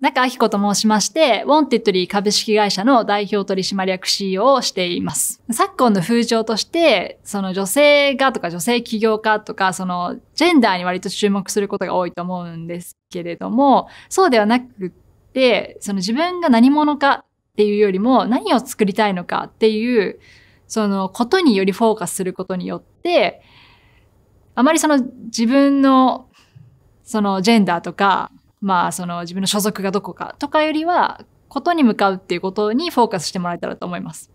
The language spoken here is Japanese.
中明子と申しまして、ウォンテッドリー株式会社の代表取締役 CEO をしています。昨今の風潮として、その女性がとか女性起業家とか、そのジェンダーに割と注目することが多いと思うんですけれども、そうではなくて、その自分が何者かっていうよりも何を作りたいのかっていう、そのことによりフォーカスすることによって、あまりその自分のそのジェンダーとかまあ、その自分の所属がどこかとかよりは、ことに向かうっていうことにフォーカスしてもらえたらと思います。